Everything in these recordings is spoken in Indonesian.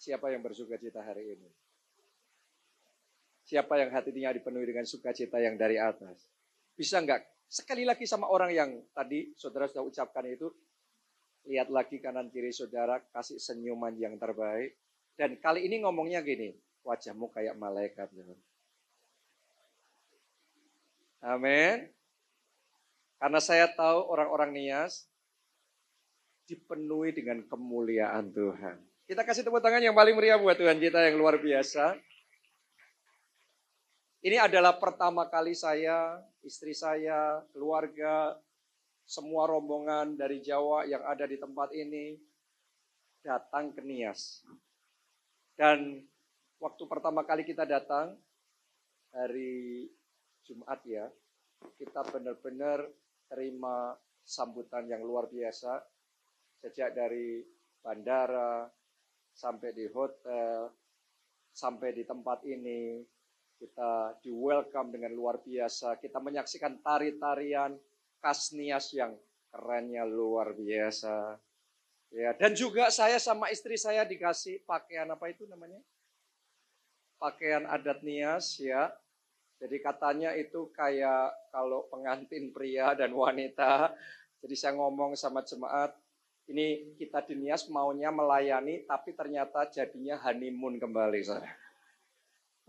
Siapa yang bersuka cita hari ini? Siapa yang hatinya dipenuhi dengan sukacita yang dari atas? Bisa enggak? Sekali lagi sama orang yang tadi saudara sudah ucapkan itu, lihat lagi kanan kiri saudara, kasih senyuman yang terbaik. Dan kali ini ngomongnya gini, wajahmu kayak malaikat. Amin. Karena saya tahu orang-orang Nias dipenuhi dengan kemuliaan Tuhan. Kita kasih tepuk tangan yang paling meriah buat Tuhan kita yang luar biasa. Ini adalah pertama kali saya, istri saya, keluarga, semua rombongan dari Jawa yang ada di tempat ini datang ke Nias. Dan waktu pertama kali kita datang, hari Jumat ya, kita benar-benar terima sambutan yang luar biasa. Sejak dari bandara, sampai di hotel, sampai di tempat ini, kita di welcome dengan luar biasa, kita menyaksikan tari-tarian khas Nias yang kerennya luar biasa. Ya, dan juga saya sama istri saya dikasih pakaian apa itu namanya? Pakaian adat Nias ya. Jadi katanya itu kayak kalau pengantin pria dan wanita. Jadi saya ngomong sama jemaat, ini kita di Nias maunya melayani, tapi ternyata jadinya honeymoon kembali,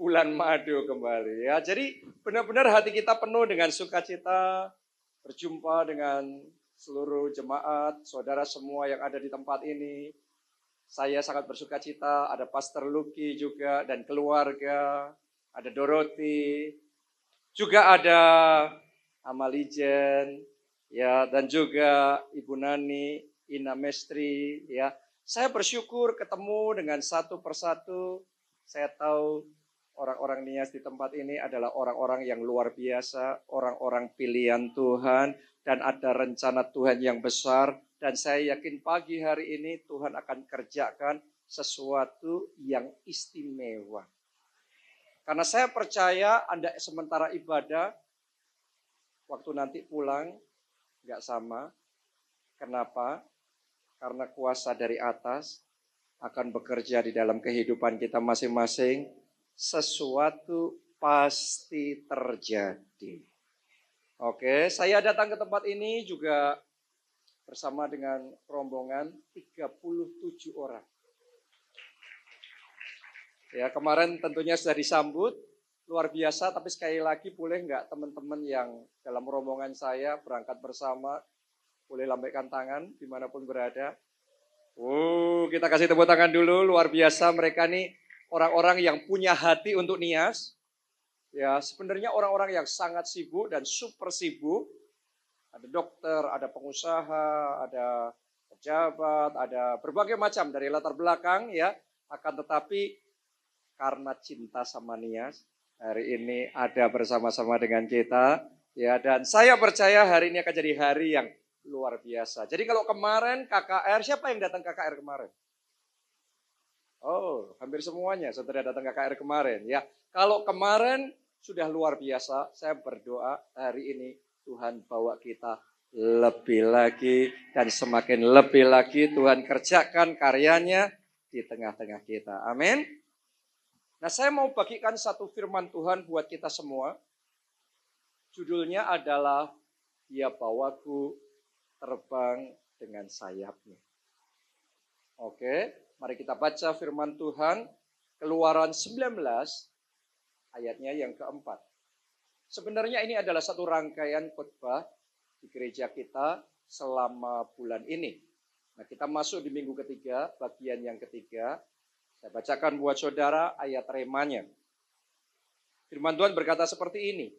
Bulan madu kembali ya. Jadi benar-benar hati kita penuh dengan sukacita, berjumpa dengan seluruh jemaat, saudara semua yang ada di tempat ini. Saya sangat bersukacita. ada Pastor Lucky juga dan keluarga, ada Dorothy, juga ada Amalijen, ya dan juga Ibu Nani. Ina Mestri, ya. Saya bersyukur ketemu dengan satu persatu. Saya tahu orang-orang Nias di tempat ini adalah orang-orang yang luar biasa, orang-orang pilihan Tuhan, dan ada rencana Tuhan yang besar. Dan saya yakin pagi hari ini Tuhan akan kerjakan sesuatu yang istimewa. Karena saya percaya Anda sementara ibadah, waktu nanti pulang, nggak sama. Kenapa? karena kuasa dari atas akan bekerja di dalam kehidupan kita masing-masing, sesuatu pasti terjadi. Oke, saya datang ke tempat ini juga bersama dengan rombongan 37 orang. Ya, kemarin tentunya sudah disambut luar biasa, tapi sekali lagi boleh nggak teman-teman yang dalam rombongan saya berangkat bersama boleh lambaikan tangan dimanapun berada. Uh, kita kasih tepuk tangan dulu. Luar biasa mereka nih orang-orang yang punya hati untuk nias. Ya, sebenarnya orang-orang yang sangat sibuk dan super sibuk. Ada dokter, ada pengusaha, ada pejabat, ada berbagai macam dari latar belakang ya. Akan tetapi karena cinta sama nias, hari ini ada bersama-sama dengan kita. Ya, dan saya percaya hari ini akan jadi hari yang Luar biasa. Jadi kalau kemarin KKR, siapa yang datang KKR kemarin? Oh, hampir semuanya saudara datang KKR kemarin ya. Kalau kemarin sudah luar biasa, saya berdoa hari ini Tuhan bawa kita lebih lagi dan semakin lebih lagi Tuhan kerjakan karyanya di tengah-tengah kita. Amin. Nah, saya mau bagikan satu firman Tuhan buat kita semua. Judulnya adalah Dia bawaku terbang dengan sayapnya. Oke, mari kita baca firman Tuhan Keluaran 19 ayatnya yang keempat. Sebenarnya ini adalah satu rangkaian khotbah di gereja kita selama bulan ini. Nah, kita masuk di minggu ketiga, bagian yang ketiga. Saya bacakan buat saudara ayat remanya. Firman Tuhan berkata seperti ini,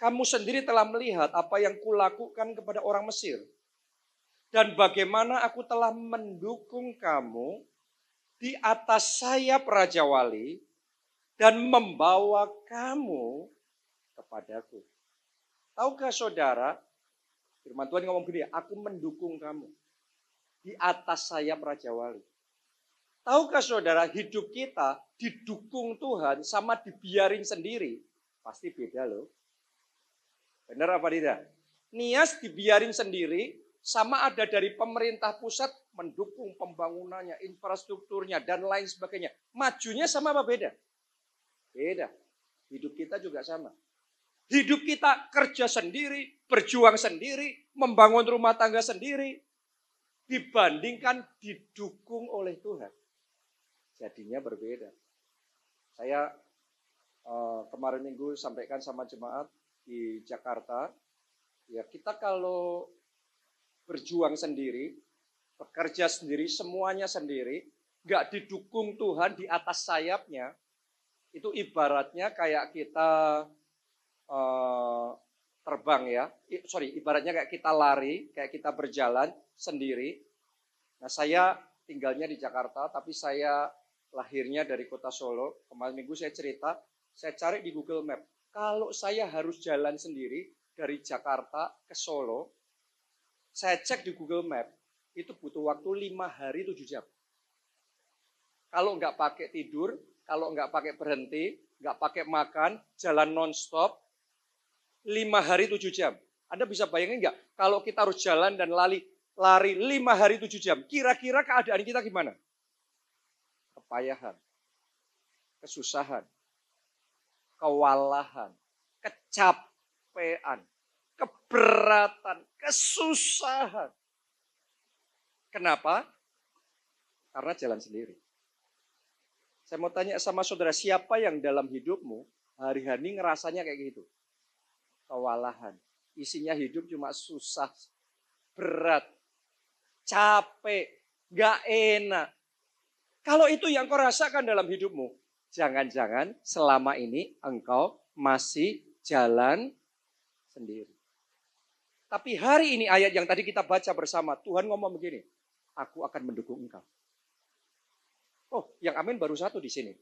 kamu sendiri telah melihat apa yang kulakukan kepada orang Mesir, dan bagaimana aku telah mendukung kamu di atas sayap Raja Wali dan membawa kamu kepadaku. Tahukah saudara, firman Tuhan ngomong gini, aku mendukung kamu di atas sayap Raja Wali. Tahukah saudara, hidup kita didukung Tuhan sama dibiarin sendiri. Pasti beda loh. Benar apa tidak? Nias dibiarin sendiri, sama ada dari pemerintah pusat mendukung pembangunannya, infrastrukturnya, dan lain sebagainya. Majunya sama apa beda? Beda. Hidup kita juga sama. Hidup kita kerja sendiri, berjuang sendiri, membangun rumah tangga sendiri. Dibandingkan didukung oleh Tuhan. Jadinya berbeda. Saya eh, kemarin minggu sampaikan sama jemaat di Jakarta. Ya kita kalau berjuang sendiri, bekerja sendiri, semuanya sendiri, nggak didukung Tuhan di atas sayapnya, itu ibaratnya kayak kita uh, terbang ya, I, sorry, ibaratnya kayak kita lari, kayak kita berjalan sendiri. Nah saya tinggalnya di Jakarta, tapi saya lahirnya dari kota Solo. Kemarin minggu saya cerita, saya cari di Google Map. Kalau saya harus jalan sendiri dari Jakarta ke Solo, saya cek di Google Map, itu butuh waktu 5 hari 7 jam. Kalau nggak pakai tidur, kalau nggak pakai berhenti, nggak pakai makan, jalan non-stop, 5 hari 7 jam. Anda bisa bayangin nggak kalau kita harus jalan dan lari lari 5 hari 7 jam, kira-kira keadaan kita gimana? Kepayahan, kesusahan, kewalahan, kecapean kesusahan. Kenapa? Karena jalan sendiri. Saya mau tanya sama saudara, siapa yang dalam hidupmu hari-hari ngerasanya kayak gitu? Kewalahan. Isinya hidup cuma susah, berat, capek, gak enak. Kalau itu yang kau rasakan dalam hidupmu, jangan-jangan selama ini engkau masih jalan sendiri. Tapi hari ini ayat yang tadi kita baca bersama, Tuhan ngomong begini, aku akan mendukung engkau. Oh, yang amin baru satu di sini.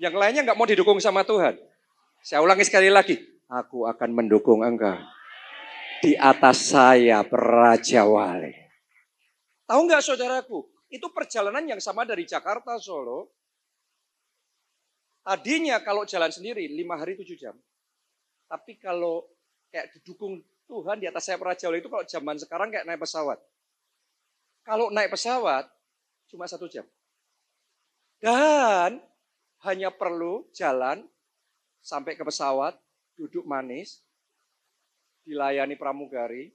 Yang lainnya nggak mau didukung sama Tuhan. Saya ulangi sekali lagi, aku akan mendukung engkau. Di atas saya Raja Wali. Tahu nggak saudaraku, itu perjalanan yang sama dari Jakarta, Solo. Tadinya kalau jalan sendiri lima hari tujuh jam. Tapi kalau kayak didukung Tuhan di atas saya raja itu kalau zaman sekarang kayak naik pesawat. Kalau naik pesawat cuma satu jam. Dan hanya perlu jalan sampai ke pesawat, duduk manis, dilayani pramugari,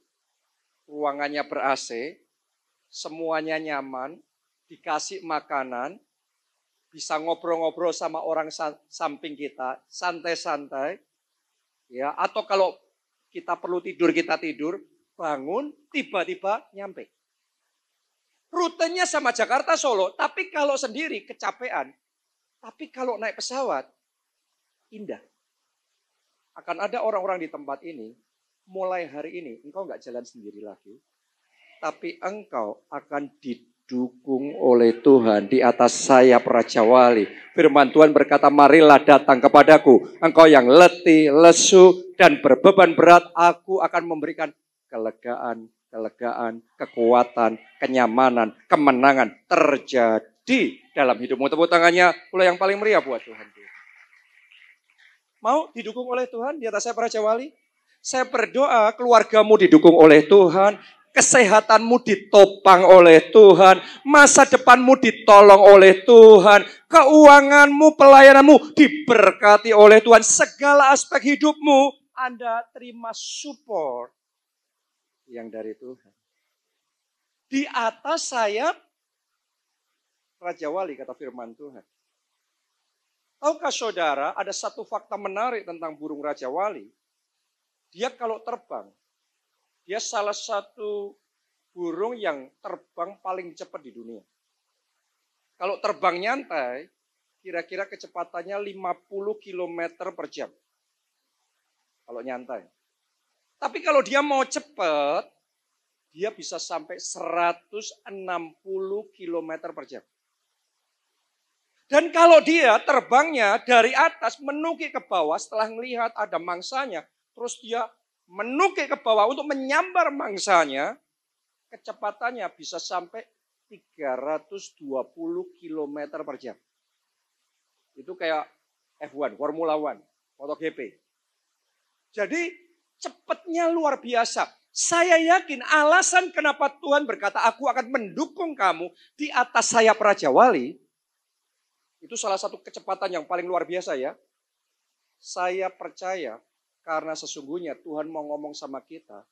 ruangannya ber-AC, semuanya nyaman, dikasih makanan, bisa ngobrol-ngobrol sama orang samping kita, santai-santai. Ya, atau kalau kita perlu tidur, kita tidur, bangun, tiba-tiba nyampe. Rutenya sama Jakarta Solo, tapi kalau sendiri kecapean. Tapi kalau naik pesawat, indah. Akan ada orang-orang di tempat ini, mulai hari ini engkau nggak jalan sendiri lagi, tapi engkau akan di didukung oleh Tuhan di atas saya Raja Wali. Firman Tuhan berkata, marilah datang kepadaku. Engkau yang letih, lesu, dan berbeban berat, aku akan memberikan kelegaan, kelegaan, kekuatan, kenyamanan, kemenangan terjadi dalam hidupmu. Tepuk tangannya, pula yang paling meriah buat Tuhan. Mau didukung oleh Tuhan di atas saya Raja Wali? Saya berdoa keluargamu didukung oleh Tuhan, kesehatanmu ditopang oleh Tuhan, masa depanmu ditolong oleh Tuhan, keuanganmu, pelayananmu diberkati oleh Tuhan, segala aspek hidupmu Anda terima support yang dari Tuhan. Di atas sayap Raja Wali kata firman Tuhan. Tahukah saudara, ada satu fakta menarik tentang burung Raja Wali. Dia kalau terbang, dia salah satu burung yang terbang paling cepat di dunia. Kalau terbang nyantai, kira-kira kecepatannya 50 km per jam. Kalau nyantai. Tapi kalau dia mau cepat, dia bisa sampai 160 km per jam. Dan kalau dia terbangnya dari atas menukik ke bawah setelah melihat ada mangsanya, terus dia menukik ke bawah untuk menyambar mangsanya, kecepatannya bisa sampai 320 km per jam. Itu kayak F1, Formula One, MotoGP. Jadi cepatnya luar biasa. Saya yakin alasan kenapa Tuhan berkata aku akan mendukung kamu di atas sayap Raja Wali. Itu salah satu kecepatan yang paling luar biasa ya. Saya percaya karena sesungguhnya Tuhan mau ngomong sama kita,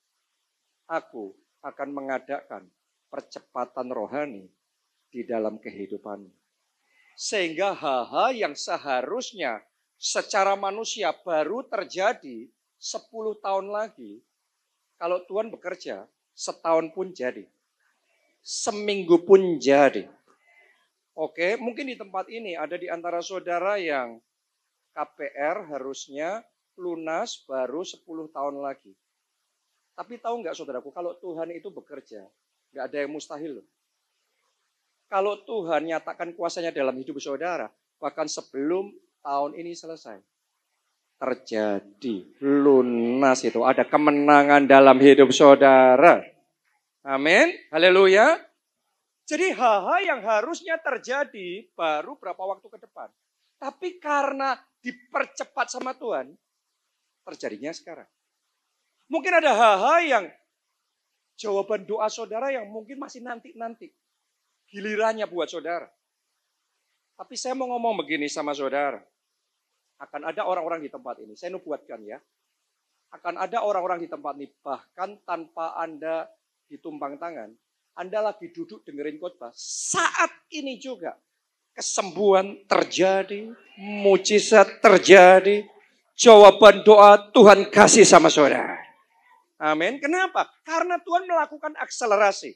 aku akan mengadakan percepatan rohani di dalam kehidupan, Sehingga hal-hal yang seharusnya secara manusia baru terjadi 10 tahun lagi, kalau Tuhan bekerja, setahun pun jadi. Seminggu pun jadi. Oke, mungkin di tempat ini ada di antara saudara yang KPR harusnya lunas baru 10 tahun lagi. Tapi tahu nggak saudaraku, kalau Tuhan itu bekerja, nggak ada yang mustahil loh. Kalau Tuhan nyatakan kuasanya dalam hidup saudara, bahkan sebelum tahun ini selesai, terjadi lunas itu. Ada kemenangan dalam hidup saudara. Amin. Haleluya. Jadi hal-hal yang harusnya terjadi baru berapa waktu ke depan. Tapi karena dipercepat sama Tuhan, terjadinya sekarang. Mungkin ada hal-hal yang jawaban doa saudara yang mungkin masih nanti-nanti. Gilirannya buat saudara. Tapi saya mau ngomong begini sama saudara. Akan ada orang-orang di tempat ini, saya nubuatkan ya. Akan ada orang-orang di tempat ini, bahkan tanpa Anda ditumpang tangan, Anda lagi duduk dengerin khotbah, saat ini juga kesembuhan terjadi, mujizat terjadi, jawaban doa Tuhan kasih sama saudara. Amin. Kenapa? Karena Tuhan melakukan akselerasi.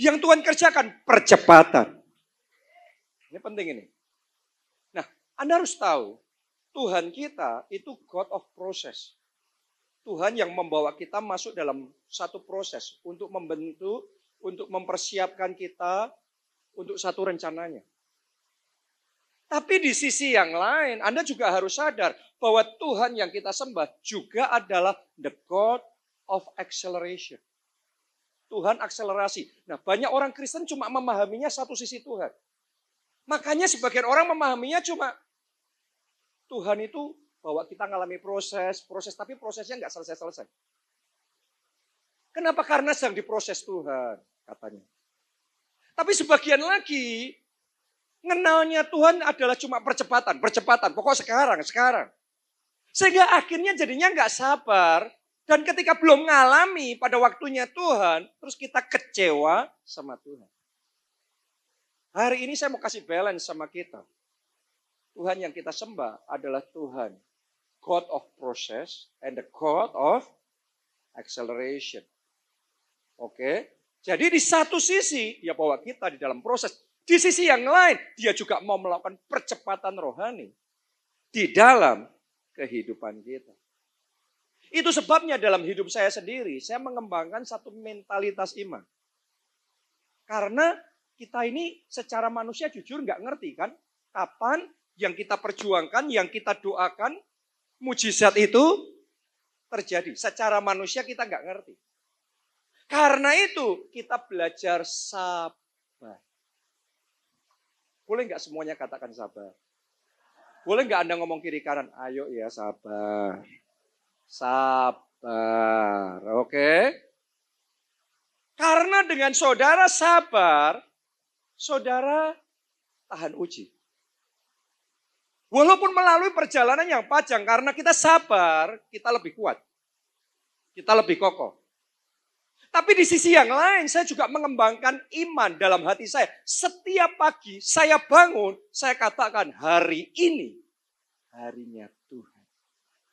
Yang Tuhan kerjakan percepatan. Ini penting ini. Nah, Anda harus tahu Tuhan kita itu God of process. Tuhan yang membawa kita masuk dalam satu proses untuk membentuk, untuk mempersiapkan kita untuk satu rencananya. Tapi di sisi yang lain, Anda juga harus sadar bahwa Tuhan yang kita sembah juga adalah the God of acceleration. Tuhan akselerasi. Nah, banyak orang Kristen cuma memahaminya satu sisi Tuhan. Makanya sebagian orang memahaminya cuma Tuhan itu bahwa kita mengalami proses, proses tapi prosesnya nggak selesai-selesai. Kenapa? Karena sedang diproses Tuhan, katanya. Tapi sebagian lagi, kenalnya Tuhan adalah cuma percepatan, percepatan. Pokok sekarang, sekarang. Sehingga akhirnya jadinya nggak sabar. Dan ketika belum mengalami pada waktunya Tuhan, terus kita kecewa sama Tuhan. Hari ini saya mau kasih balance sama kita. Tuhan yang kita sembah adalah Tuhan. God of process and the God of acceleration. Oke. Jadi di satu sisi dia bawa kita di dalam proses. Di sisi yang lain dia juga mau melakukan percepatan rohani. Di dalam kehidupan kita. Itu sebabnya dalam hidup saya sendiri, saya mengembangkan satu mentalitas iman. Karena kita ini secara manusia jujur nggak ngerti kan, kapan yang kita perjuangkan, yang kita doakan, mujizat itu terjadi. Secara manusia kita nggak ngerti. Karena itu kita belajar sabar. Boleh nggak semuanya katakan sabar? Boleh nggak Anda ngomong kiri kanan? Ayo ya sabar. Sabar. Oke. Okay? Karena dengan saudara sabar, saudara tahan uji. Walaupun melalui perjalanan yang panjang karena kita sabar, kita lebih kuat. Kita lebih kokoh. Tapi di sisi yang lain saya juga mengembangkan iman dalam hati saya. Setiap pagi saya bangun, saya katakan hari ini harinya Tuhan.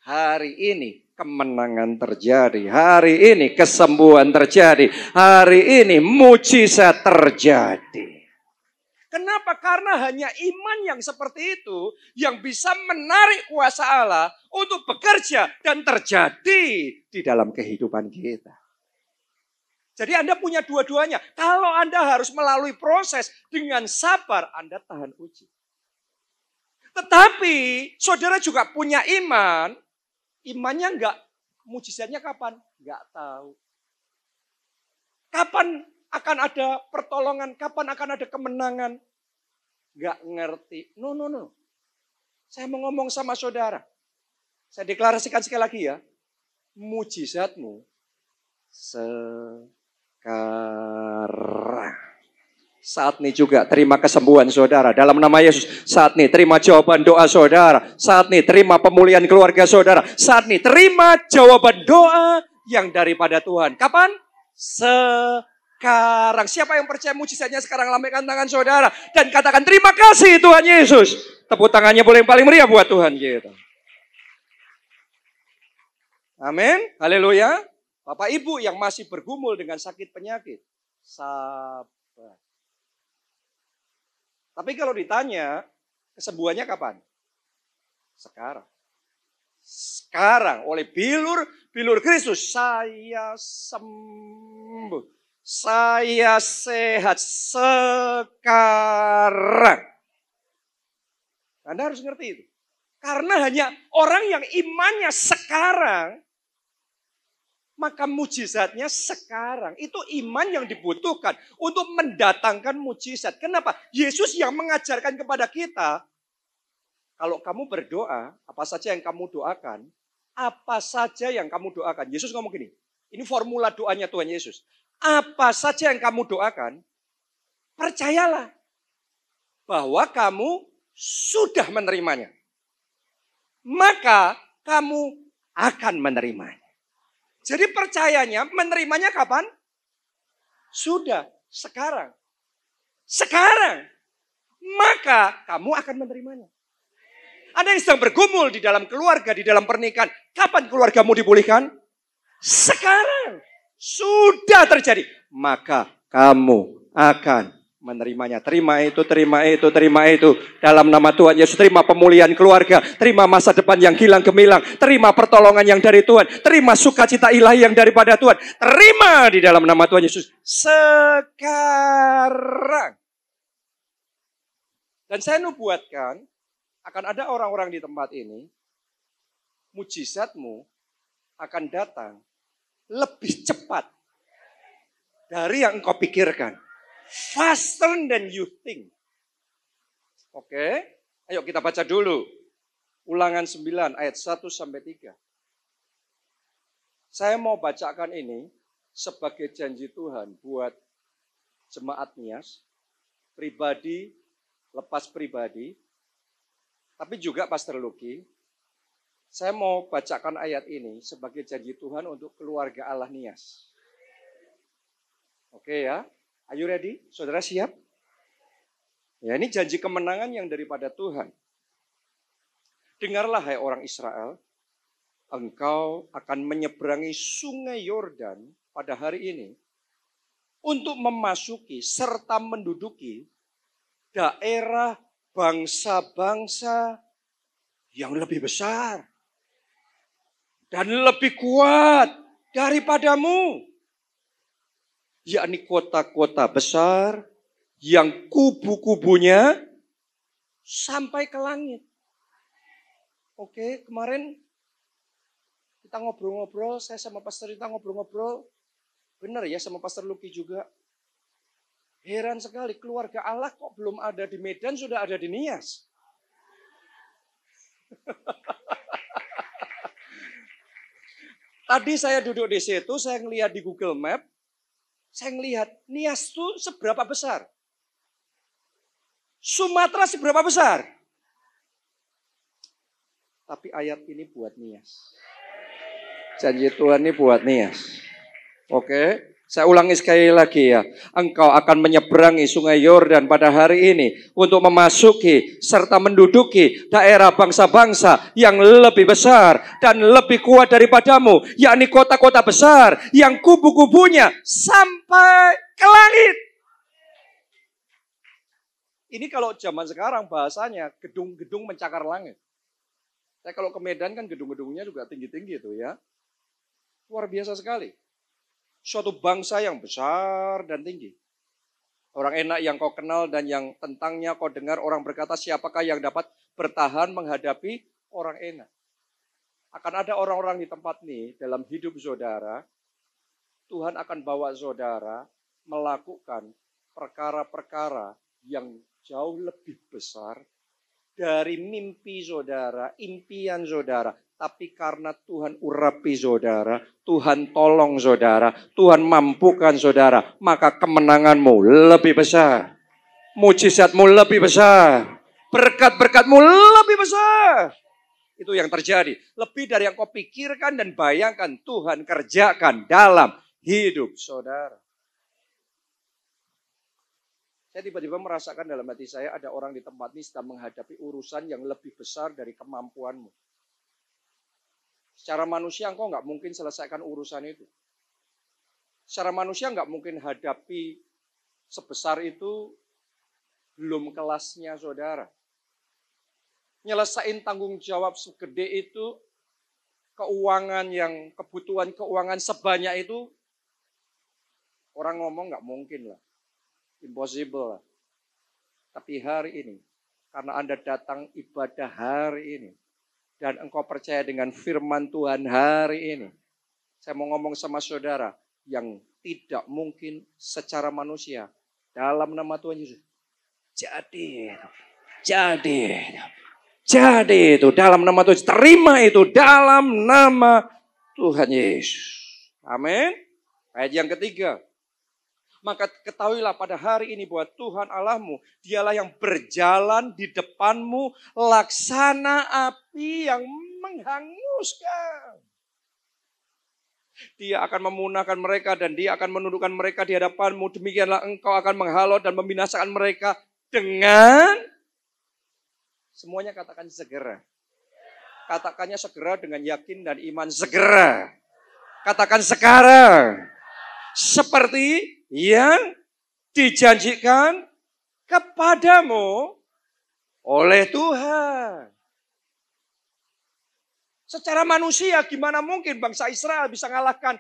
Hari ini kemenangan terjadi. Hari ini kesembuhan terjadi. Hari ini mujizat terjadi. Kenapa? Karena hanya iman yang seperti itu yang bisa menarik kuasa Allah untuk bekerja dan terjadi di dalam kehidupan kita. Jadi Anda punya dua-duanya. Kalau Anda harus melalui proses dengan sabar, Anda tahan uji. Tetapi saudara juga punya iman. Imannya enggak, mujizatnya kapan? Enggak tahu. Kapan akan ada pertolongan? Kapan akan ada kemenangan? Enggak ngerti. No, no, no. Saya mau ngomong sama saudara. Saya deklarasikan sekali lagi ya. Mujizatmu se sekarang. Saat ini juga terima kesembuhan saudara. Dalam nama Yesus, saat ini terima jawaban doa saudara. Saat ini terima pemulihan keluarga saudara. Saat ini terima jawaban doa yang daripada Tuhan. Kapan? Sekarang. Siapa yang percaya mujizatnya sekarang? Lambaikan tangan saudara. Dan katakan terima kasih Tuhan Yesus. Tepuk tangannya boleh yang paling meriah buat Tuhan. Gitu. Amin. Haleluya. Bapak Ibu yang masih bergumul dengan sakit penyakit, sabar. Tapi kalau ditanya, kesembuhannya kapan? Sekarang. Sekarang oleh bilur, bilur Kristus, saya sembuh. Saya sehat sekarang. Anda harus ngerti itu. Karena hanya orang yang imannya sekarang maka mujizatnya sekarang itu iman yang dibutuhkan untuk mendatangkan mujizat. Kenapa? Yesus yang mengajarkan kepada kita, kalau kamu berdoa, apa saja yang kamu doakan, apa saja yang kamu doakan. Yesus ngomong gini, ini formula doanya Tuhan Yesus. Apa saja yang kamu doakan, percayalah bahwa kamu sudah menerimanya. Maka kamu akan menerimanya. Jadi percayanya, menerimanya kapan? Sudah, sekarang. Sekarang. Maka kamu akan menerimanya. Ada yang sedang bergumul di dalam keluarga, di dalam pernikahan. Kapan keluargamu dipulihkan? Sekarang. Sudah terjadi. Maka kamu akan menerimanya. Terima itu, terima itu, terima itu. Dalam nama Tuhan Yesus, terima pemulihan keluarga, terima masa depan yang hilang gemilang, terima pertolongan yang dari Tuhan, terima sukacita ilahi yang daripada Tuhan. Terima di dalam nama Tuhan Yesus sekarang. Dan saya nubuatkan akan ada orang-orang di tempat ini mujizatmu akan datang lebih cepat dari yang engkau pikirkan faster than you think. Oke, okay? ayo kita baca dulu. Ulangan 9 ayat 1 sampai 3. Saya mau bacakan ini sebagai janji Tuhan buat jemaat Nias, pribadi, lepas pribadi, tapi juga Pastor Luki. Saya mau bacakan ayat ini sebagai janji Tuhan untuk keluarga Allah Nias. Oke okay ya, Are you ready? Saudara siap? Ya ini janji kemenangan yang daripada Tuhan. Dengarlah hai orang Israel, engkau akan menyeberangi sungai Yordan pada hari ini untuk memasuki serta menduduki daerah bangsa-bangsa yang lebih besar dan lebih kuat daripadamu yakni kota-kota besar yang kubu-kubunya sampai ke langit. Oke, kemarin kita ngobrol-ngobrol, saya sama pastor kita ngobrol-ngobrol. Benar ya sama pastor Luki juga. Heran sekali keluarga Allah kok belum ada di Medan sudah ada di Nias. Tadi saya duduk di situ, saya ngelihat di Google Map, saya melihat Nias itu seberapa besar. Sumatera seberapa besar. Tapi ayat ini buat Nias. Janji Tuhan ini buat Nias. Oke. Saya ulangi sekali lagi ya. Engkau akan menyeberangi sungai Yordan pada hari ini untuk memasuki serta menduduki daerah bangsa-bangsa yang lebih besar dan lebih kuat daripadamu, yakni kota-kota besar yang kubu-kubunya sampai ke langit. Ini kalau zaman sekarang bahasanya gedung-gedung mencakar langit. Saya kalau ke Medan kan gedung-gedungnya juga tinggi-tinggi itu ya. Luar biasa sekali suatu bangsa yang besar dan tinggi. Orang enak yang kau kenal dan yang tentangnya kau dengar orang berkata siapakah yang dapat bertahan menghadapi orang enak. Akan ada orang-orang di tempat ini dalam hidup saudara, Tuhan akan bawa saudara melakukan perkara-perkara yang jauh lebih besar dari mimpi saudara, impian saudara, tapi karena Tuhan urapi saudara, Tuhan tolong saudara, Tuhan mampukan saudara, maka kemenanganmu lebih besar. Mujizatmu lebih besar. Berkat-berkatmu lebih besar. Itu yang terjadi. Lebih dari yang kau pikirkan dan bayangkan Tuhan kerjakan dalam hidup saudara. Saya tiba-tiba merasakan dalam hati saya ada orang di tempat ini sedang menghadapi urusan yang lebih besar dari kemampuanmu. Secara manusia engkau nggak mungkin selesaikan urusan itu. Secara manusia nggak mungkin hadapi sebesar itu belum kelasnya saudara. Nyelesain tanggung jawab segede itu, keuangan yang kebutuhan keuangan sebanyak itu, orang ngomong nggak mungkin lah. Impossible lah. Tapi hari ini, karena Anda datang ibadah hari ini, dan engkau percaya dengan firman Tuhan hari ini. Saya mau ngomong sama saudara yang tidak mungkin secara manusia dalam nama Tuhan Yesus. Jadi, jadi, jadi itu dalam nama Tuhan. Terima itu dalam nama Tuhan Yesus. Amin. Ayat yang ketiga, maka ketahuilah pada hari ini buat Tuhan Allahmu, dialah yang berjalan di depanmu, laksana api yang menghanguskan. Dia akan memunahkan mereka dan dia akan menundukkan mereka di hadapanmu. Demikianlah engkau akan menghalau dan membinasakan mereka dengan semuanya katakan segera. Katakannya segera dengan yakin dan iman segera. Katakan sekarang. Seperti yang dijanjikan kepadamu oleh Tuhan. Secara manusia gimana mungkin bangsa Israel bisa mengalahkan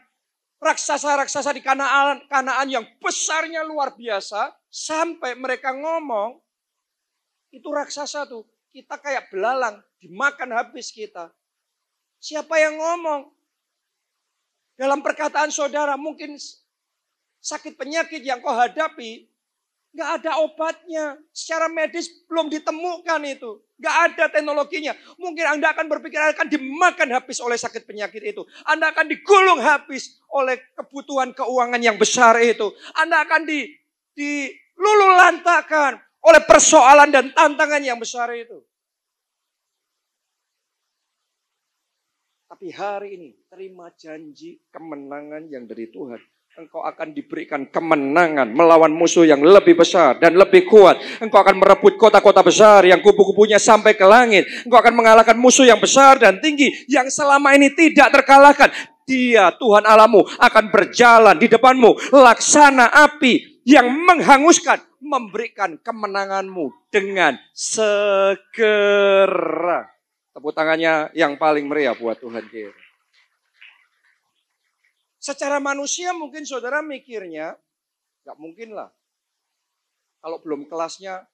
raksasa-raksasa di Kanaan, Kanaan yang besarnya luar biasa sampai mereka ngomong itu raksasa tuh kita kayak belalang dimakan habis kita. Siapa yang ngomong? Dalam perkataan saudara mungkin sakit penyakit yang kau hadapi, nggak ada obatnya. Secara medis belum ditemukan itu. Nggak ada teknologinya. Mungkin Anda akan berpikir Anda akan dimakan habis oleh sakit penyakit itu. Anda akan digulung habis oleh kebutuhan keuangan yang besar itu. Anda akan di, dilululantakan oleh persoalan dan tantangan yang besar itu. Tapi hari ini terima janji kemenangan yang dari Tuhan. Engkau akan diberikan kemenangan melawan musuh yang lebih besar dan lebih kuat. Engkau akan merebut kota-kota besar yang kubu-kubunya sampai ke langit. Engkau akan mengalahkan musuh yang besar dan tinggi yang selama ini tidak terkalahkan. Dia Tuhan Alamu akan berjalan di depanmu laksana api yang menghanguskan memberikan kemenanganmu dengan segera. Tepuk tangannya yang paling meriah buat Tuhan kita. Secara manusia mungkin saudara mikirnya, gak mungkin lah. Kalau belum kelasnya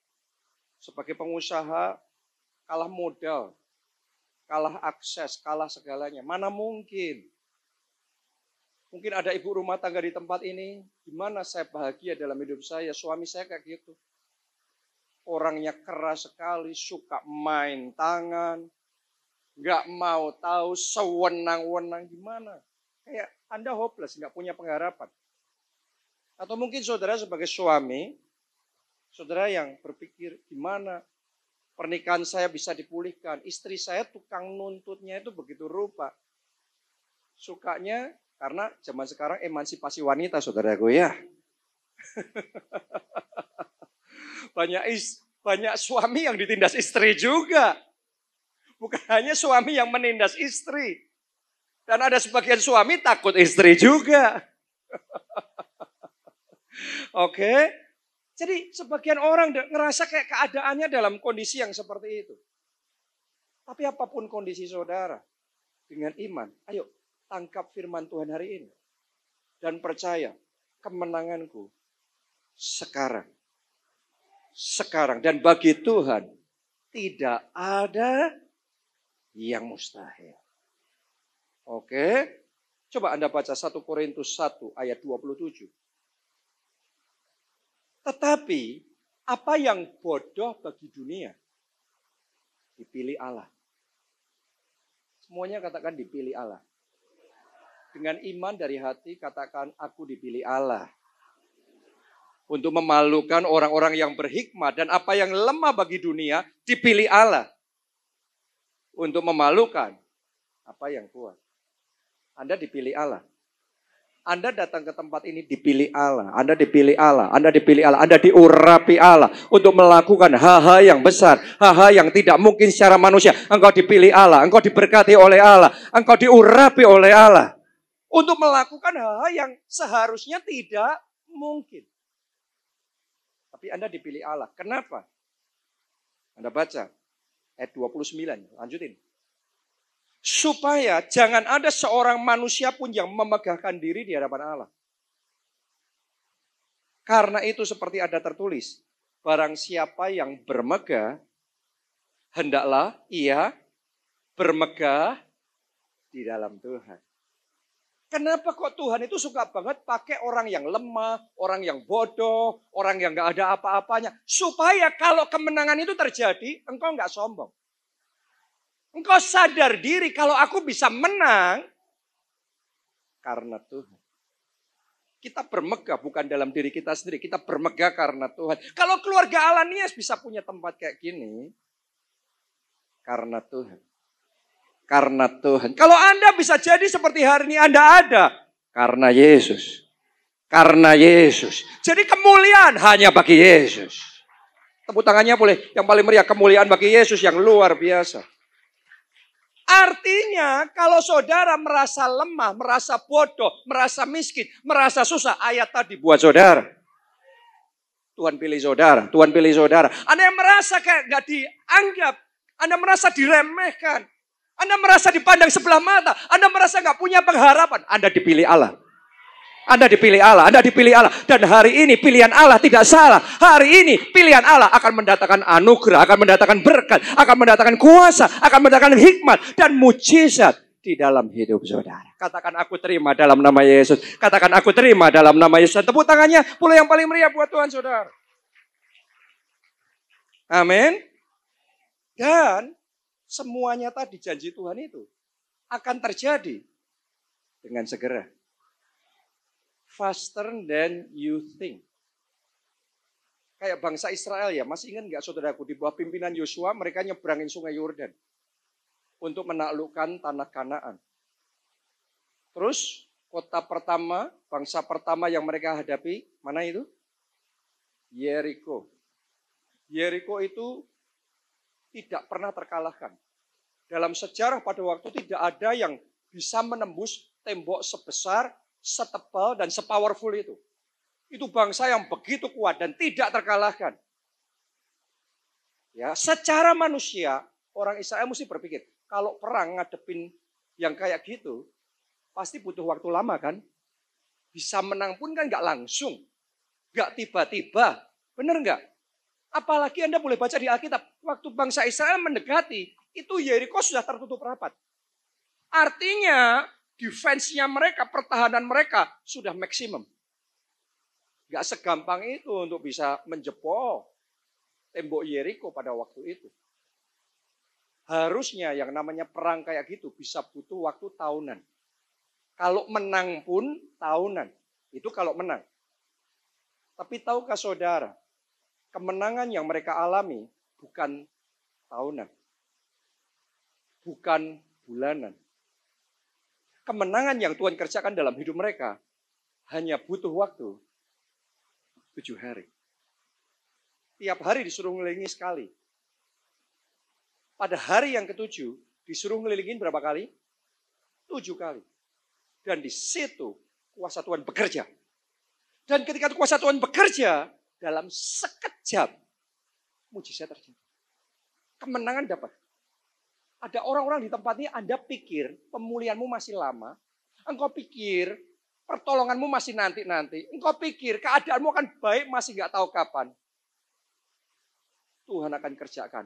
sebagai pengusaha, kalah modal, kalah akses, kalah segalanya. Mana mungkin? Mungkin ada ibu rumah tangga di tempat ini, gimana saya bahagia dalam hidup saya, suami saya kayak gitu. Orangnya keras sekali, suka main tangan, gak mau tahu sewenang-wenang gimana kayak Anda hopeless, nggak punya pengharapan. Atau mungkin saudara sebagai suami, saudara yang berpikir gimana pernikahan saya bisa dipulihkan. Istri saya tukang nuntutnya itu begitu rupa. Sukanya karena zaman sekarang emansipasi wanita, saudara gue ya. banyak is, banyak suami yang ditindas istri juga. Bukan hanya suami yang menindas istri, dan ada sebagian suami takut istri juga. Oke. Okay? Jadi sebagian orang ngerasa kayak keadaannya dalam kondisi yang seperti itu. Tapi apapun kondisi saudara, dengan iman, ayo tangkap firman Tuhan hari ini. Dan percaya, kemenanganku sekarang. Sekarang. Dan bagi Tuhan, tidak ada yang mustahil. Oke. Coba Anda baca 1 Korintus 1 ayat 27. Tetapi apa yang bodoh bagi dunia dipilih Allah. Semuanya katakan dipilih Allah. Dengan iman dari hati katakan aku dipilih Allah. Untuk memalukan orang-orang yang berhikmat dan apa yang lemah bagi dunia dipilih Allah. Untuk memalukan apa yang kuat. Anda dipilih Allah. Anda datang ke tempat ini dipilih Allah, Anda dipilih Allah, Anda dipilih Allah, Anda diurapi Allah untuk melakukan hal-hal yang besar, hal-hal yang tidak mungkin secara manusia. Engkau dipilih Allah, engkau diberkati oleh Allah, engkau diurapi oleh Allah untuk melakukan hal-hal yang seharusnya tidak mungkin. Tapi Anda dipilih Allah. Kenapa? Anda baca ayat 29, lanjutin. Supaya jangan ada seorang manusia pun yang memegahkan diri di hadapan Allah. Karena itu seperti ada tertulis, barang siapa yang bermegah, hendaklah ia bermegah di dalam Tuhan. Kenapa kok Tuhan itu suka banget pakai orang yang lemah, orang yang bodoh, orang yang gak ada apa-apanya. Supaya kalau kemenangan itu terjadi, engkau gak sombong. Engkau sadar diri kalau aku bisa menang karena Tuhan. Kita bermegah bukan dalam diri kita sendiri, kita bermegah karena Tuhan. Kalau keluarga Alanias bisa punya tempat kayak gini, karena Tuhan. Karena Tuhan. Kalau Anda bisa jadi seperti hari ini Anda ada, karena Yesus. Karena Yesus. Jadi kemuliaan hanya bagi Yesus. Tepuk tangannya boleh, yang paling meriah kemuliaan bagi Yesus yang luar biasa. Artinya kalau saudara merasa lemah, merasa bodoh, merasa miskin, merasa susah, ayat tadi buat saudara. Tuhan pilih saudara, Tuhan pilih saudara. Anda yang merasa kayak gak dianggap, Anda merasa diremehkan, Anda merasa dipandang sebelah mata, Anda merasa gak punya pengharapan, Anda dipilih Allah. Anda dipilih Allah, Anda dipilih Allah. Dan hari ini pilihan Allah tidak salah. Hari ini pilihan Allah akan mendatangkan anugerah, akan mendatangkan berkat, akan mendatangkan kuasa, akan mendatangkan hikmat dan mujizat di dalam hidup saudara. Katakan aku terima dalam nama Yesus. Katakan aku terima dalam nama Yesus. Tepuk tangannya, pula yang paling meriah buat Tuhan saudara. Amin. Dan semuanya tadi janji Tuhan itu akan terjadi dengan segera faster than you think. Kayak bangsa Israel ya, masih ingat nggak saudaraku di bawah pimpinan Yosua mereka nyebrangin sungai Yordan untuk menaklukkan tanah Kanaan. Terus kota pertama, bangsa pertama yang mereka hadapi, mana itu? Yeriko. Yeriko itu tidak pernah terkalahkan. Dalam sejarah pada waktu tidak ada yang bisa menembus tembok sebesar setebal dan sepowerful itu. Itu bangsa yang begitu kuat dan tidak terkalahkan. Ya, secara manusia orang Israel mesti berpikir, kalau perang ngadepin yang kayak gitu, pasti butuh waktu lama kan? Bisa menang pun kan nggak langsung, nggak tiba-tiba, bener nggak? Apalagi Anda boleh baca di Alkitab, waktu bangsa Israel mendekati, itu Yeriko sudah tertutup rapat. Artinya defense-nya mereka, pertahanan mereka sudah maksimum. Gak segampang itu untuk bisa menjepol tembok Yeriko pada waktu itu. Harusnya yang namanya perang kayak gitu bisa butuh waktu tahunan. Kalau menang pun tahunan. Itu kalau menang. Tapi tahukah saudara, kemenangan yang mereka alami bukan tahunan. Bukan bulanan kemenangan yang Tuhan kerjakan dalam hidup mereka hanya butuh waktu tujuh hari. Tiap hari disuruh ngelilingi sekali. Pada hari yang ketujuh disuruh ngelilingin berapa kali? Tujuh kali. Dan di situ kuasa Tuhan bekerja. Dan ketika kuasa Tuhan bekerja dalam sekejap mujizat terjadi. Kemenangan dapat. Ada orang-orang di tempat ini Anda pikir pemulihanmu masih lama. Engkau pikir pertolonganmu masih nanti-nanti. Engkau pikir keadaanmu akan baik masih nggak tahu kapan. Tuhan akan kerjakan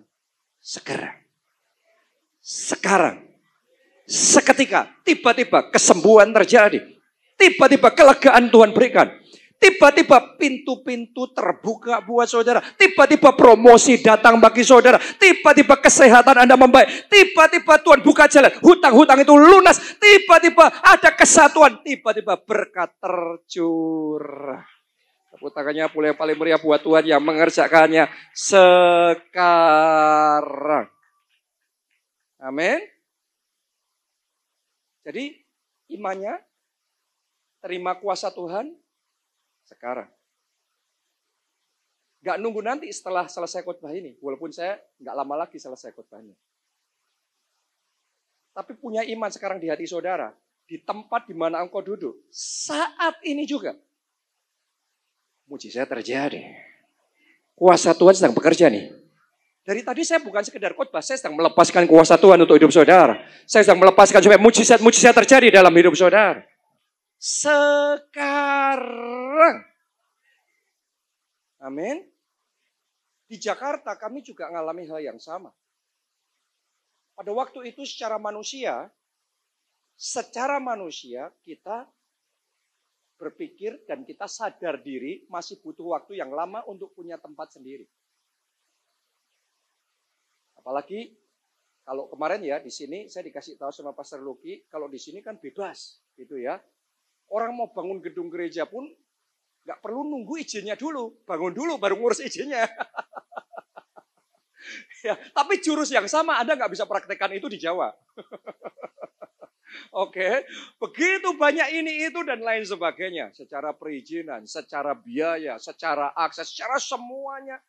segera. Sekarang. Seketika, tiba-tiba kesembuhan terjadi. Tiba-tiba kelegaan Tuhan berikan Tiba-tiba pintu-pintu terbuka buat saudara. Tiba-tiba promosi datang bagi saudara. Tiba-tiba kesehatan Anda membaik. Tiba-tiba Tuhan buka jalan. Hutang-hutang itu lunas. Tiba-tiba ada kesatuan. Tiba-tiba berkat tercurah. Tepuk tangannya paling meriah buat Tuhan yang mengerjakannya sekarang. Amin. Jadi imannya terima kuasa Tuhan, sekarang. Gak nunggu nanti setelah selesai khotbah ini, walaupun saya gak lama lagi selesai khotbahnya. Tapi punya iman sekarang di hati saudara, di tempat di mana engkau duduk, saat ini juga. Mujizat terjadi. Kuasa Tuhan sedang bekerja nih. Dari tadi saya bukan sekedar khotbah, saya sedang melepaskan kuasa Tuhan untuk hidup saudara. Saya sedang melepaskan supaya mujizat-mujizat terjadi dalam hidup saudara sekarang. Amin. Di Jakarta kami juga mengalami hal yang sama. Pada waktu itu secara manusia, secara manusia kita berpikir dan kita sadar diri masih butuh waktu yang lama untuk punya tempat sendiri. Apalagi kalau kemarin ya di sini saya dikasih tahu sama Pastor Luki, kalau di sini kan bebas gitu ya. Orang mau bangun gedung gereja pun nggak perlu nunggu izinnya dulu, bangun dulu baru ngurus izinnya. ya, tapi jurus yang sama Anda nggak bisa praktekkan itu di Jawa. Oke, begitu banyak ini itu dan lain sebagainya, secara perizinan, secara biaya, secara akses, secara semuanya.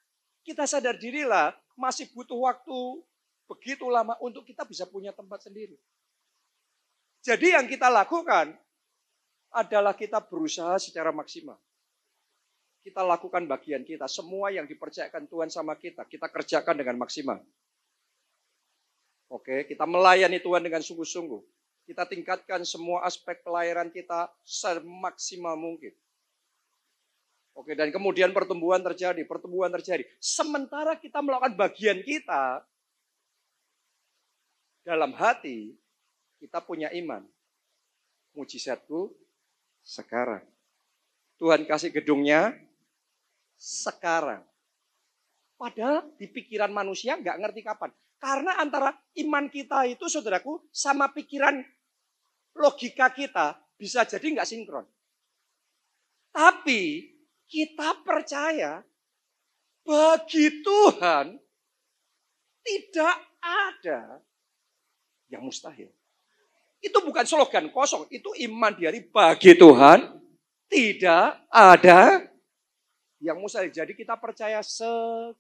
Kita sadar dirilah masih butuh waktu begitu lama untuk kita bisa punya tempat sendiri. Jadi yang kita lakukan adalah kita berusaha secara maksimal. Kita lakukan bagian kita, semua yang dipercayakan Tuhan sama kita, kita kerjakan dengan maksimal. Oke, kita melayani Tuhan dengan sungguh-sungguh. Kita tingkatkan semua aspek pelayanan kita semaksimal mungkin. Oke, dan kemudian pertumbuhan terjadi, pertumbuhan terjadi. Sementara kita melakukan bagian kita dalam hati, kita punya iman. Mujizatku sekarang. Tuhan kasih gedungnya sekarang. Padahal di pikiran manusia nggak ngerti kapan. Karena antara iman kita itu saudaraku sama pikiran logika kita bisa jadi nggak sinkron. Tapi kita percaya bagi Tuhan tidak ada yang mustahil. Itu bukan slogan kosong, itu iman dari bagi Tuhan tidak ada yang mustahil. Jadi kita percaya sekarang.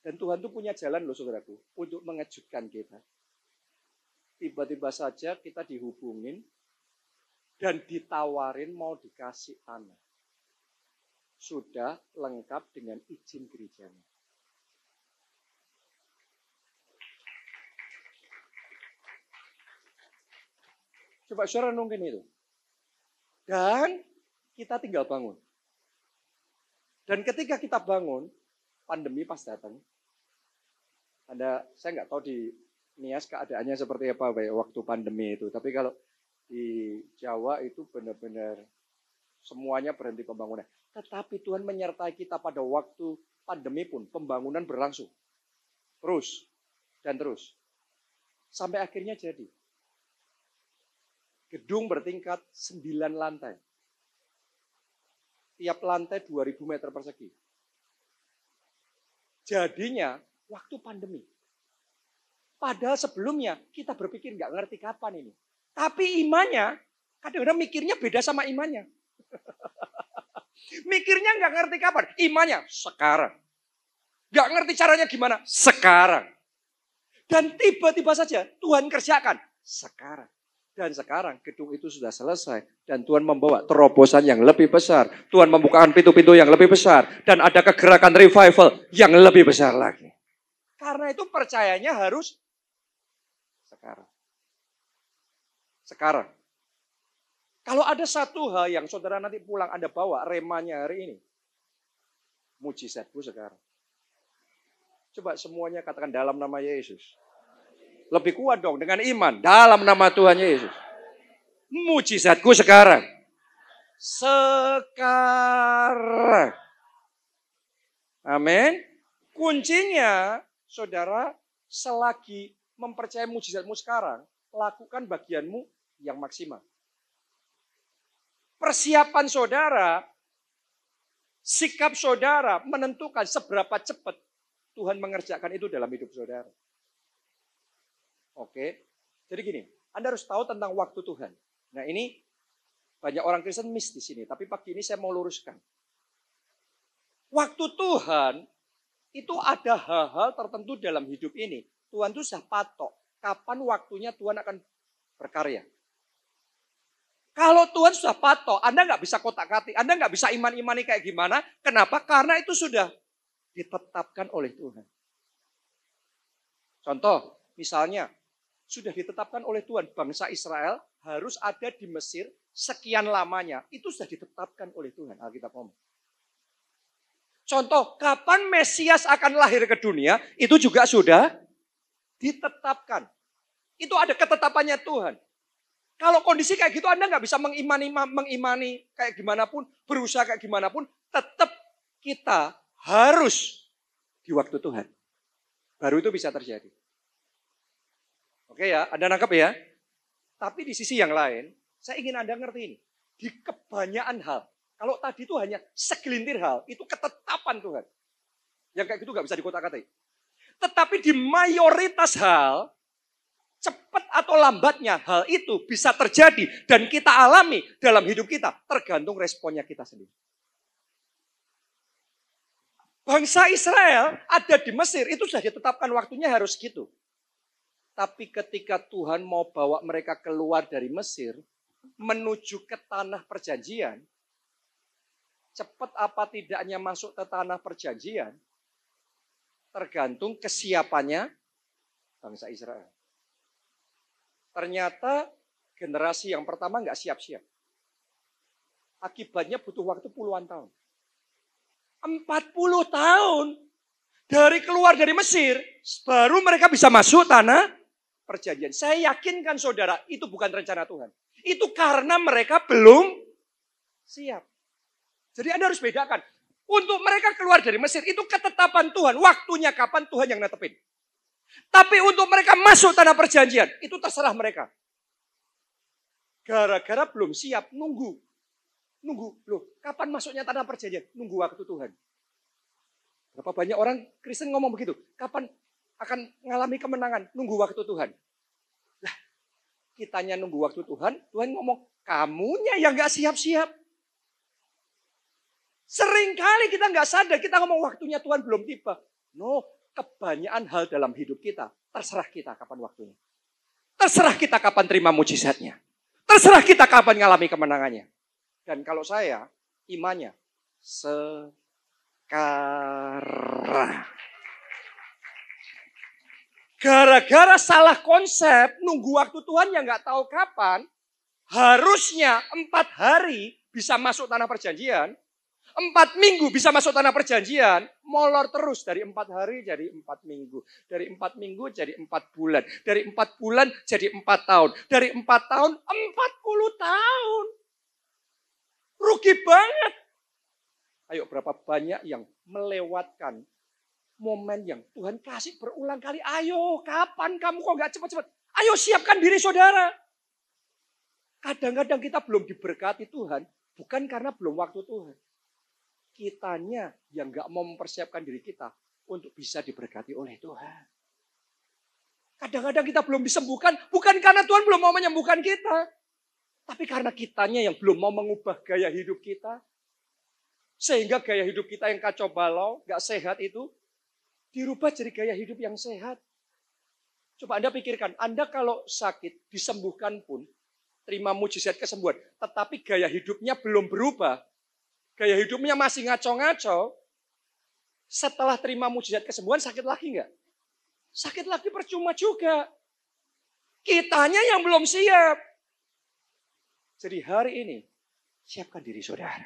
Dan Tuhan itu punya jalan loh saudaraku untuk mengejutkan kita. Tiba-tiba saja kita dihubungin dan ditawarin mau dikasih anak. Sudah lengkap dengan izin gerejanya. Coba saya renungin itu. Dan kita tinggal bangun. Dan ketika kita bangun, pandemi pas datang. Anda, saya nggak tahu di Nias keadaannya seperti apa waktu pandemi itu. Tapi kalau di Jawa itu benar-benar semuanya berhenti pembangunan. Tetapi Tuhan menyertai kita pada waktu pandemi pun pembangunan berlangsung. Terus dan terus. Sampai akhirnya jadi. Gedung bertingkat 9 lantai. Tiap lantai 2000 meter persegi. Jadinya waktu pandemi. Padahal sebelumnya kita berpikir nggak ngerti kapan ini. Tapi imannya, kadang-kadang mikirnya beda sama imannya. mikirnya nggak ngerti kapan, imannya sekarang. Nggak ngerti caranya gimana, sekarang. Dan tiba-tiba saja Tuhan kerjakan sekarang. Dan sekarang gedung itu sudah selesai. Dan Tuhan membawa terobosan yang lebih besar. Tuhan membukakan pintu-pintu yang lebih besar. Dan ada kegerakan revival yang lebih besar lagi. Karena itu percayanya harus sekarang. Sekarang. Kalau ada satu hal yang saudara nanti pulang Anda bawa remanya hari ini. Mujizatku sekarang. Coba semuanya katakan dalam nama Yesus. Lebih kuat dong dengan iman dalam nama Tuhan Yesus. Mujizatku sekarang. Sekarang. Amin. Kuncinya, saudara, selagi mempercayai mujizatmu sekarang, lakukan bagianmu yang maksimal. Persiapan saudara, sikap saudara menentukan seberapa cepat Tuhan mengerjakan itu dalam hidup saudara. Oke. Jadi gini, Anda harus tahu tentang waktu Tuhan. Nah ini banyak orang Kristen miss di sini, tapi pagi ini saya mau luruskan. Waktu Tuhan itu ada hal-hal tertentu dalam hidup ini. Tuhan itu sudah patok. Kapan waktunya Tuhan akan berkarya. Kalau Tuhan sudah patok, Anda nggak bisa kotak kati, Anda nggak bisa iman-imani kayak gimana. Kenapa? Karena itu sudah ditetapkan oleh Tuhan. Contoh, misalnya sudah ditetapkan oleh Tuhan. Bangsa Israel harus ada di Mesir sekian lamanya. Itu sudah ditetapkan oleh Tuhan. Alkitab ngomong. Contoh, kapan Mesias akan lahir ke dunia, itu juga sudah ditetapkan. Itu ada ketetapannya Tuhan. Kalau kondisi kayak gitu Anda nggak bisa mengimani mengimani kayak gimana pun, berusaha kayak gimana pun, tetap kita harus di waktu Tuhan. Baru itu bisa terjadi. Oke ya, Anda nangkep ya. Tapi di sisi yang lain, saya ingin Anda ngerti ini. Di kebanyakan hal, kalau tadi itu hanya segelintir hal, itu ketetapan Tuhan. Yang kayak gitu nggak bisa dikotak-katik. Tetapi di mayoritas hal, cepat atau lambatnya hal itu bisa terjadi dan kita alami dalam hidup kita tergantung responnya kita sendiri. Bangsa Israel ada di Mesir itu sudah ditetapkan waktunya harus gitu. Tapi ketika Tuhan mau bawa mereka keluar dari Mesir, menuju ke tanah perjanjian, cepat apa tidaknya masuk ke tanah perjanjian, tergantung kesiapannya bangsa Israel. Ternyata generasi yang pertama nggak siap-siap. Akibatnya butuh waktu puluhan tahun. 40 tahun dari keluar dari Mesir, baru mereka bisa masuk tanah perjanjian. Saya yakinkan saudara, itu bukan rencana Tuhan. Itu karena mereka belum siap. Jadi Anda harus bedakan. Untuk mereka keluar dari Mesir, itu ketetapan Tuhan. Waktunya kapan Tuhan yang netepin. Tapi untuk mereka masuk tanah perjanjian, itu terserah mereka. Gara-gara belum siap, nunggu. Nunggu, loh kapan masuknya tanah perjanjian? Nunggu waktu Tuhan. Berapa banyak orang Kristen ngomong begitu. Kapan akan mengalami kemenangan. Nunggu waktu Tuhan. Lah, kitanya nunggu waktu Tuhan, Tuhan ngomong, kamunya yang gak siap-siap. sering kali kita nggak sadar, kita ngomong waktunya Tuhan belum tiba. No, kebanyakan hal dalam hidup kita, terserah kita kapan waktunya. Terserah kita kapan terima mujizatnya. Terserah kita kapan mengalami kemenangannya. Dan kalau saya, imannya sekarang. Gara-gara salah konsep, nunggu waktu Tuhan yang nggak tahu kapan, harusnya empat hari bisa masuk tanah perjanjian, Empat minggu bisa masuk tanah perjanjian, molor terus dari empat hari jadi empat minggu, dari empat minggu jadi empat bulan, dari empat bulan jadi empat tahun, dari empat tahun empat puluh tahun. Rugi banget. Ayo berapa banyak yang melewatkan momen yang Tuhan kasih berulang kali. Ayo, kapan kamu kok nggak cepat-cepat? Ayo siapkan diri saudara. Kadang-kadang kita belum diberkati Tuhan, bukan karena belum waktu Tuhan. Kitanya yang nggak mau mempersiapkan diri kita untuk bisa diberkati oleh Tuhan. Kadang-kadang kita belum disembuhkan, bukan karena Tuhan belum mau menyembuhkan kita. Tapi karena kitanya yang belum mau mengubah gaya hidup kita. Sehingga gaya hidup kita yang kacau balau, gak sehat itu dirubah jadi gaya hidup yang sehat. Coba Anda pikirkan, Anda kalau sakit disembuhkan pun terima mujizat kesembuhan, tetapi gaya hidupnya belum berubah. Gaya hidupnya masih ngaco-ngaco. Setelah terima mujizat kesembuhan sakit lagi enggak? Sakit lagi percuma juga. Kitanya yang belum siap. Jadi hari ini siapkan diri saudara.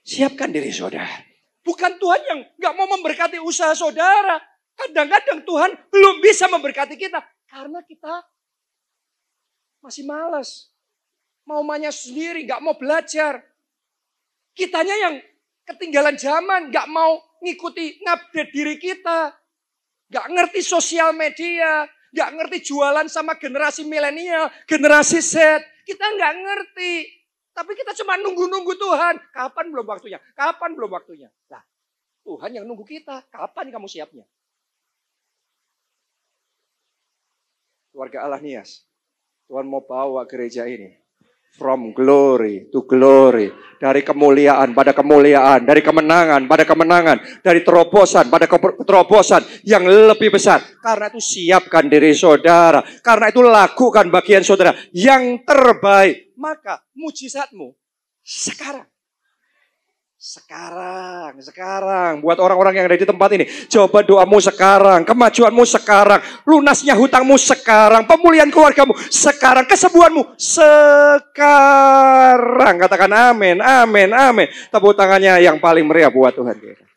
Siapkan diri saudara. Bukan Tuhan yang gak mau memberkati usaha saudara. Kadang-kadang Tuhan belum bisa memberkati kita. Karena kita masih malas. Mau manya sendiri, gak mau belajar. Kitanya yang ketinggalan zaman, gak mau ngikuti update diri kita. Gak ngerti sosial media, gak ngerti jualan sama generasi milenial, generasi Z. Kita gak ngerti. Tapi kita cuma nunggu-nunggu Tuhan. Kapan belum waktunya? Kapan belum waktunya? Nah, Tuhan yang nunggu kita. Kapan kamu siapnya? Keluarga Allah Nias. Tuhan mau bawa gereja ini. From glory to glory. Dari kemuliaan pada kemuliaan. Dari kemenangan pada kemenangan. Dari terobosan pada terobosan yang lebih besar. Karena itu siapkan diri saudara. Karena itu lakukan bagian saudara yang terbaik maka mujizatmu sekarang. Sekarang, sekarang. Buat orang-orang yang ada di tempat ini. Coba doamu sekarang. Kemajuanmu sekarang. Lunasnya hutangmu sekarang. Pemulihan keluargamu sekarang. Kesembuhanmu sekarang. Katakan amin, amin, amin. Tepuk tangannya yang paling meriah buat Tuhan kita.